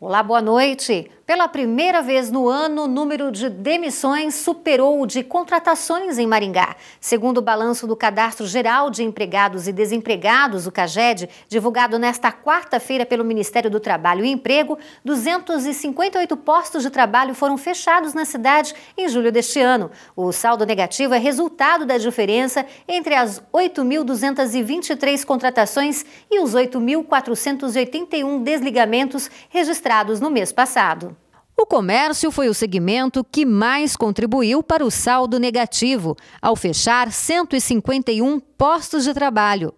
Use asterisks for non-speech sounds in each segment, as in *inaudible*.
Olá, boa noite. Pela primeira vez no ano, o número de demissões superou o de contratações em Maringá. Segundo o balanço do Cadastro Geral de Empregados e Desempregados, o CAGED, divulgado nesta quarta-feira pelo Ministério do Trabalho e Emprego, 258 postos de trabalho foram fechados na cidade em julho deste ano. O saldo negativo é resultado da diferença entre as 8.223 contratações e os 8.481 desligamentos registrados no mês passado. O comércio foi o segmento que mais contribuiu para o saldo negativo, ao fechar 151 postos de trabalho.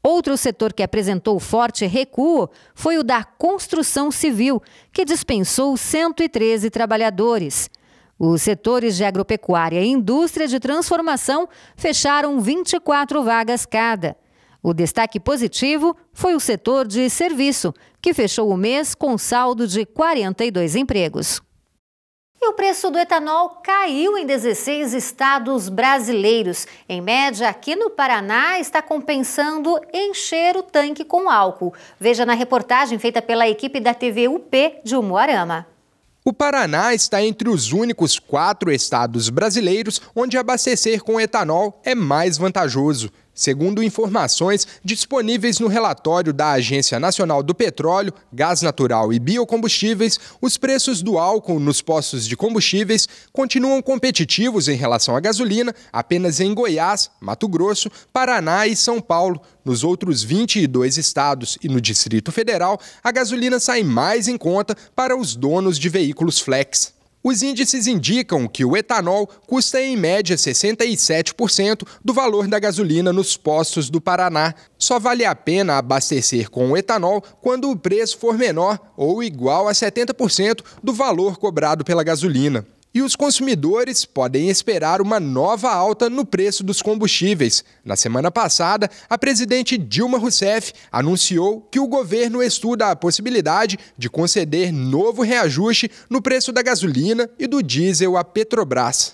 Outro setor que apresentou forte recuo foi o da construção civil, que dispensou 113 trabalhadores. Os setores de agropecuária e indústria de transformação fecharam 24 vagas cada. O destaque positivo foi o setor de serviço, que fechou o mês com saldo de 42 empregos. E o preço do etanol caiu em 16 estados brasileiros. Em média, aqui no Paraná está compensando encher o tanque com álcool. Veja na reportagem feita pela equipe da TV UP de Umuarama. O Paraná está entre os únicos quatro estados brasileiros onde abastecer com etanol é mais vantajoso. Segundo informações disponíveis no relatório da Agência Nacional do Petróleo, Gás Natural e Biocombustíveis, os preços do álcool nos postos de combustíveis continuam competitivos em relação à gasolina apenas em Goiás, Mato Grosso, Paraná e São Paulo. Nos outros 22 estados e no Distrito Federal, a gasolina sai mais em conta para os donos de veículos flex. Os índices indicam que o etanol custa em média 67% do valor da gasolina nos postos do Paraná. Só vale a pena abastecer com o etanol quando o preço for menor ou igual a 70% do valor cobrado pela gasolina e os consumidores podem esperar uma nova alta no preço dos combustíveis. Na semana passada, a presidente Dilma Rousseff anunciou que o governo estuda a possibilidade de conceder novo reajuste no preço da gasolina e do diesel à Petrobras.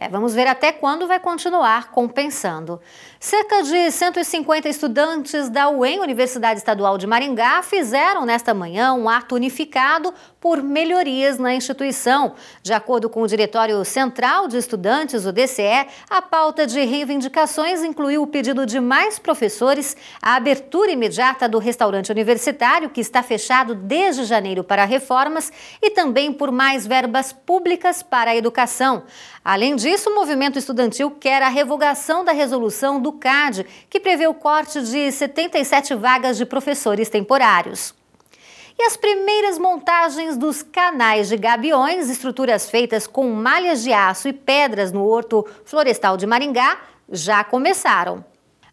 É, vamos ver até quando vai continuar compensando. Cerca de 150 estudantes da UEM, Universidade Estadual de Maringá, fizeram nesta manhã um ato unificado por melhorias na instituição. De acordo com o Diretório Central de Estudantes, o DCE, a pauta de reivindicações incluiu o pedido de mais professores, a abertura imediata do restaurante universitário, que está fechado desde janeiro para reformas, e também por mais verbas públicas para a educação. Além disso, disso, o movimento estudantil quer a revogação da resolução do CAD, que prevê o corte de 77 vagas de professores temporários. E as primeiras montagens dos canais de gabiões, estruturas feitas com malhas de aço e pedras no Horto Florestal de Maringá, já começaram.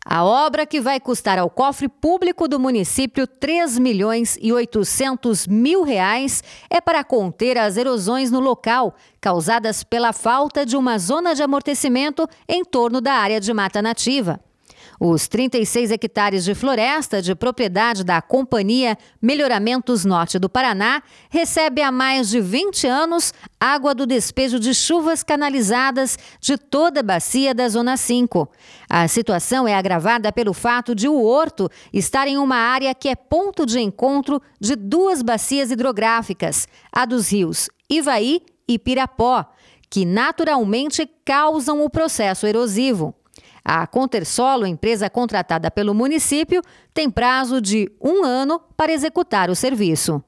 A obra, que vai custar ao cofre público do município 3 milhões e 800 mil reais, é para conter as erosões no local, causadas pela falta de uma zona de amortecimento em torno da área de mata nativa. Os 36 hectares de floresta de propriedade da Companhia Melhoramentos Norte do Paraná recebe há mais de 20 anos água do despejo de chuvas canalizadas de toda a bacia da Zona 5. A situação é agravada pelo fato de o Horto estar em uma área que é ponto de encontro de duas bacias hidrográficas, a dos rios Ivaí e Pirapó, que naturalmente causam o processo erosivo. A Contersolo, empresa contratada pelo município, tem prazo de um ano para executar o serviço.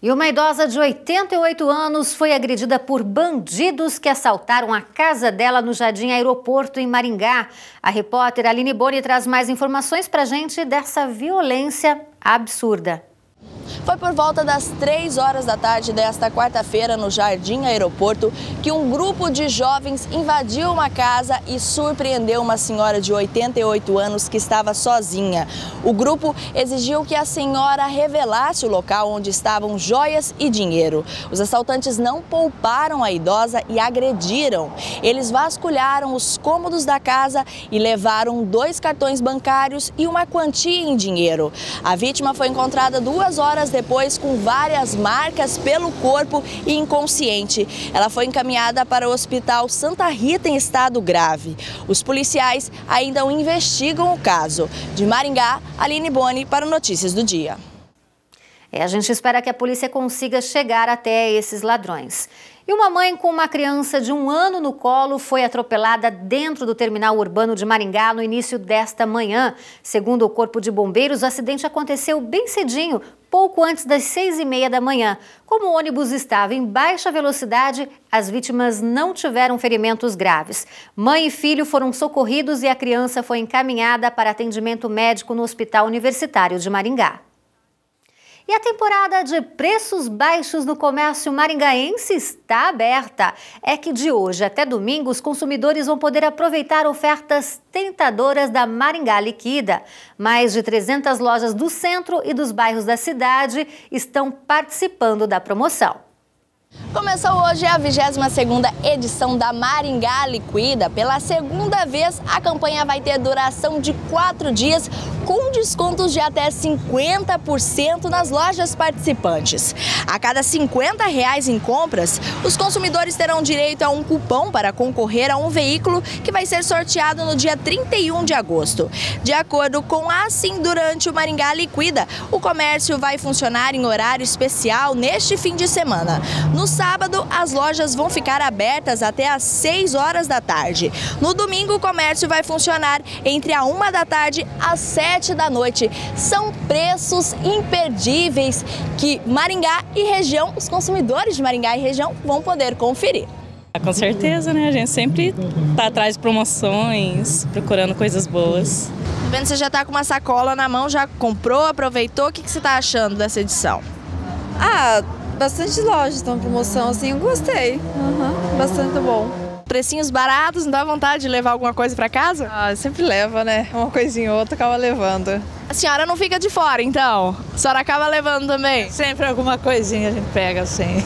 E uma idosa de 88 anos foi agredida por bandidos que assaltaram a casa dela no Jardim Aeroporto, em Maringá. A repórter Aline Boni traz mais informações para a gente dessa violência absurda. Foi por volta das 3 horas da tarde desta quarta-feira, no Jardim Aeroporto, que um grupo de jovens invadiu uma casa e surpreendeu uma senhora de 88 anos que estava sozinha. O grupo exigiu que a senhora revelasse o local onde estavam joias e dinheiro. Os assaltantes não pouparam a idosa e agrediram. Eles vasculharam os cômodos da casa e levaram dois cartões bancários e uma quantia em dinheiro. A vítima foi encontrada duas horas depois com várias marcas pelo corpo e inconsciente. Ela foi encaminhada para o Hospital Santa Rita em estado grave. Os policiais ainda investigam o caso. De Maringá, Aline Boni para Notícias do Dia. É, a gente espera que a polícia consiga chegar até esses ladrões. E uma mãe com uma criança de um ano no colo foi atropelada dentro do terminal urbano de Maringá no início desta manhã. Segundo o Corpo de Bombeiros, o acidente aconteceu bem cedinho, pouco antes das seis e meia da manhã. Como o ônibus estava em baixa velocidade, as vítimas não tiveram ferimentos graves. Mãe e filho foram socorridos e a criança foi encaminhada para atendimento médico no Hospital Universitário de Maringá. E a temporada de preços baixos no comércio maringaense está aberta. É que de hoje até domingo os consumidores vão poder aproveitar ofertas tentadoras da Maringá Liquida. Mais de 300 lojas do centro e dos bairros da cidade estão participando da promoção. Começou hoje a 22ª edição da Maringá Liquida. Pela segunda vez, a campanha vai ter duração de quatro dias, com descontos de até 50% nas lojas participantes. A cada 50 reais em compras, os consumidores terão direito a um cupom para concorrer a um veículo que vai ser sorteado no dia 31 de agosto. De acordo com a Assim Durante o Maringá Liquida, o comércio vai funcionar em horário especial neste fim de semana. No sábado, sábado, as lojas vão ficar abertas até às 6 horas da tarde. No domingo, o comércio vai funcionar entre a 1 da tarde às 7 da noite. São preços imperdíveis que Maringá e região, os consumidores de Maringá e região vão poder conferir. Ah, com certeza, né? A gente sempre está atrás de promoções, procurando coisas boas. vendo você já está com uma sacola na mão, já comprou, aproveitou. O que, que você está achando dessa edição? Ah, Bastante lojas estão promoção, assim, eu gostei. Uhum, bastante bom. Precinhos baratos, não dá vontade de levar alguma coisa para casa? Ah, sempre leva, né? Uma coisinha ou outra acaba levando. A senhora não fica de fora, então? A senhora acaba levando também? Sempre alguma coisinha a gente pega, assim.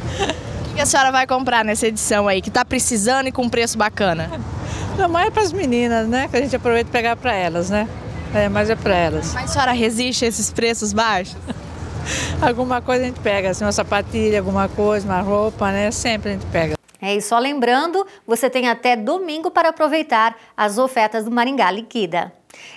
*laughs* O que a senhora vai comprar nessa edição aí, que tá precisando e com preço bacana? *laughs* Não, mais é para as meninas, né? Que a gente aproveita e pegar para elas, né? É, mas é para elas. Mas a senhora resiste a esses preços baixos? *laughs* *laughs* alguma coisa a gente pega, assim, uma sapatilha, alguma coisa, uma roupa, né? Sempre a gente pega. É, e só lembrando, você tem até domingo para aproveitar as ofertas do Maringá Liquida.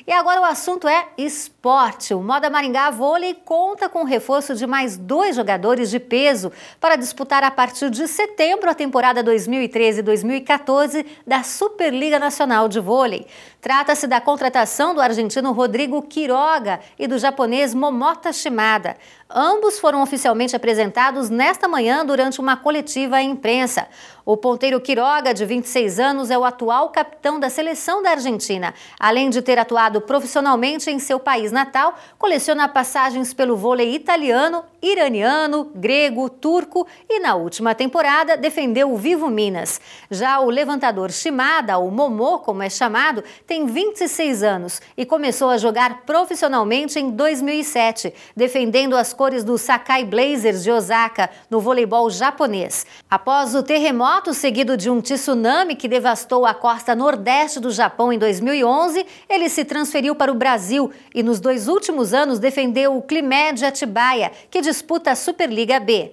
E agora o assunto é esporte. O Moda Maringá Vôlei conta com o reforço de mais dois jogadores de peso para disputar a partir de setembro a temporada 2013-2014 da Superliga Nacional de Vôlei. Trata-se da contratação do argentino Rodrigo Quiroga e do japonês Momota Shimada. Ambos foram oficialmente apresentados nesta manhã durante uma coletiva à imprensa. O ponteiro Quiroga, de 26 anos, é o atual capitão da seleção da Argentina. Além de ter atuado profissionalmente em seu país natal, coleciona passagens pelo vôlei italiano, iraniano, grego, turco e, na última temporada, defendeu o Vivo Minas. Já o levantador Shimada, ou Momô, como é chamado, tem 26 anos e começou a jogar profissionalmente em 2007, defendendo as cores do Sakai Blazers de Osaka no voleibol japonês. Após o terremoto seguido de um tsunami que devastou a costa nordeste do Japão em 2011, ele se transferiu para o Brasil e nos dois últimos anos defendeu o Climed de Atibaia, que disputa a Superliga B.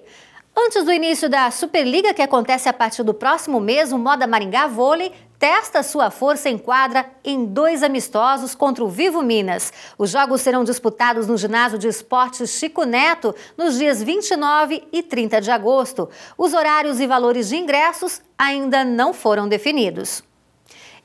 Antes do início da Superliga, que acontece a partir do próximo mês, o Moda Maringá Vôlei testa sua força em quadra em dois amistosos contra o Vivo Minas. Os jogos serão disputados no ginásio de esportes Chico Neto nos dias 29 e 30 de agosto. Os horários e valores de ingressos ainda não foram definidos.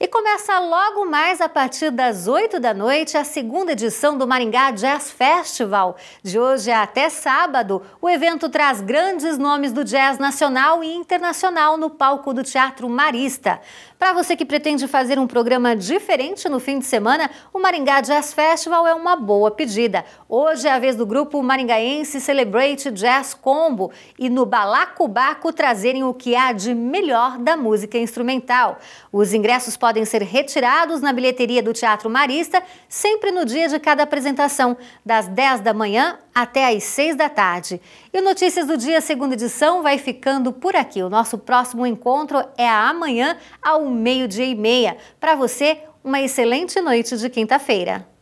E começa logo mais a partir das 8 da noite a segunda edição do Maringá Jazz Festival. De hoje até sábado, o evento traz grandes nomes do jazz nacional e internacional no palco do Teatro Marista. Para você que pretende fazer um programa diferente no fim de semana, o Maringá Jazz Festival é uma boa pedida. Hoje é a vez do grupo maringaense Celebrate Jazz Combo e no Balacobaco trazerem o que há de melhor da música instrumental. Os ingressos podem podem ser retirados na bilheteria do Teatro Marista, sempre no dia de cada apresentação, das 10 da manhã até às 6 da tarde. E o Notícias do Dia, segunda edição, vai ficando por aqui. O nosso próximo encontro é amanhã, ao meio-dia e meia. Para você, uma excelente noite de quinta-feira.